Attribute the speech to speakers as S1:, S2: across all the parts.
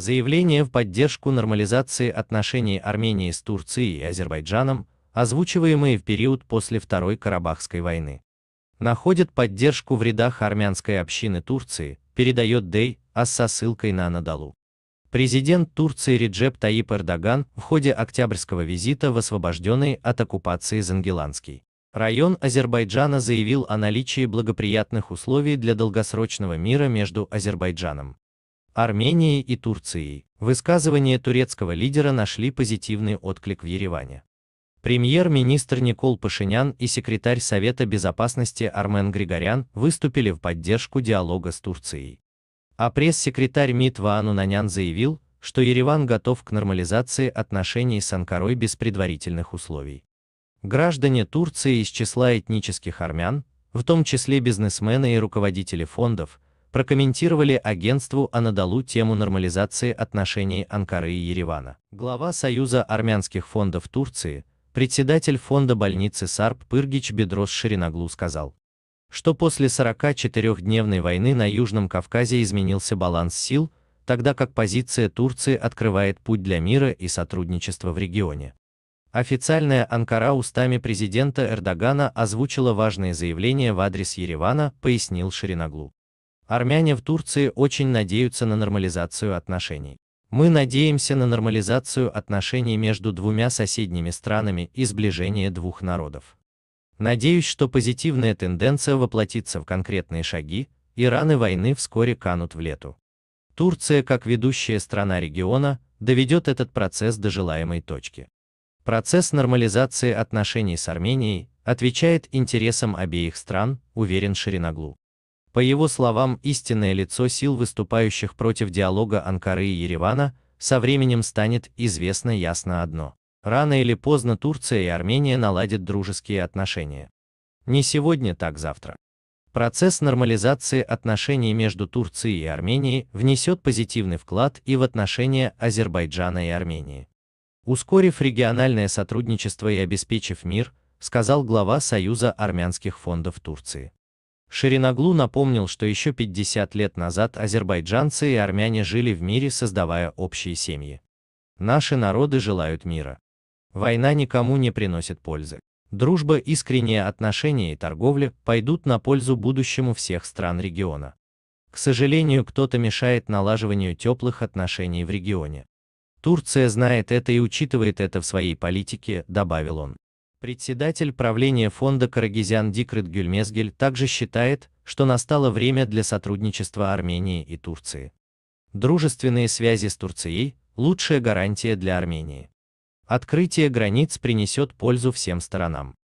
S1: Заявление в поддержку нормализации отношений Армении с Турцией и Азербайджаном, озвучиваемые в период после Второй Карабахской войны, находят поддержку в рядах армянской общины Турции, передает Дей, а со ссылкой на Анадолу. Президент Турции Реджеп Таип Эрдоган в ходе октябрьского визита в освобожденный от оккупации Зангеланский район Азербайджана заявил о наличии благоприятных условий для долгосрочного мира между Азербайджаном Арменией и Турцией, высказывания турецкого лидера нашли позитивный отклик в Ереване. Премьер-министр Никол Пашинян и секретарь Совета Безопасности Армен Григорян выступили в поддержку диалога с Турцией. А пресс-секретарь МИД Ваану Нанян заявил, что Ереван готов к нормализации отношений с Анкарой без предварительных условий. Граждане Турции из числа этнических армян, в том числе бизнесмены и руководители фондов, прокомментировали агентству Анадолу тему нормализации отношений Анкары и Еревана. Глава Союза армянских фондов Турции, председатель фонда больницы Сарп Пыргич Бедрос Шириноглу сказал, что после 44-дневной войны на Южном Кавказе изменился баланс сил, тогда как позиция Турции открывает путь для мира и сотрудничества в регионе. Официальная Анкара устами президента Эрдогана озвучила важные заявления в адрес Еревана, пояснил Шириноглу. Армяне в Турции очень надеются на нормализацию отношений. Мы надеемся на нормализацию отношений между двумя соседними странами и сближение двух народов. Надеюсь, что позитивная тенденция воплотится в конкретные шаги, и раны войны вскоре канут в лету. Турция, как ведущая страна региона, доведет этот процесс до желаемой точки. Процесс нормализации отношений с Арменией отвечает интересам обеих стран, уверен Шириноглу. По его словам, истинное лицо сил выступающих против диалога Анкары и Еревана со временем станет известно ясно одно. Рано или поздно Турция и Армения наладят дружеские отношения. Не сегодня, так завтра. Процесс нормализации отношений между Турцией и Арменией внесет позитивный вклад и в отношения Азербайджана и Армении. Ускорив региональное сотрудничество и обеспечив мир, сказал глава Союза армянских фондов Турции. Шириноглу напомнил, что еще 50 лет назад азербайджанцы и армяне жили в мире, создавая общие семьи. Наши народы желают мира. Война никому не приносит пользы. Дружба, искренние отношения и торговля пойдут на пользу будущему всех стран региона. К сожалению, кто-то мешает налаживанию теплых отношений в регионе. Турция знает это и учитывает это в своей политике, добавил он. Председатель правления фонда Карагизян Дикрыт Гюльмезгель также считает, что настало время для сотрудничества Армении и Турции. Дружественные связи с Турцией – лучшая гарантия для Армении. Открытие границ принесет пользу всем сторонам.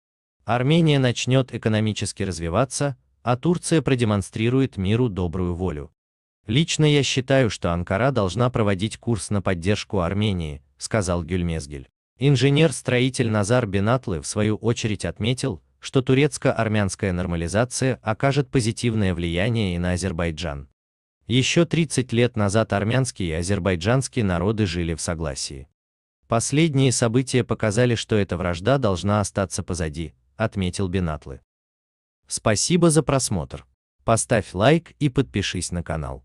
S1: Армения начнет экономически развиваться, а Турция продемонстрирует миру добрую волю. Лично я считаю, что Анкара должна проводить курс на поддержку Армении, сказал Гюльмезгель. Инженер-строитель Назар Бенатлы в свою очередь отметил, что турецко-армянская нормализация окажет позитивное влияние и на Азербайджан. Еще 30 лет назад армянские и азербайджанские народы жили в согласии. Последние события показали, что эта вражда должна остаться позади, отметил Бенатлы. Спасибо за просмотр. Поставь лайк и подпишись на канал.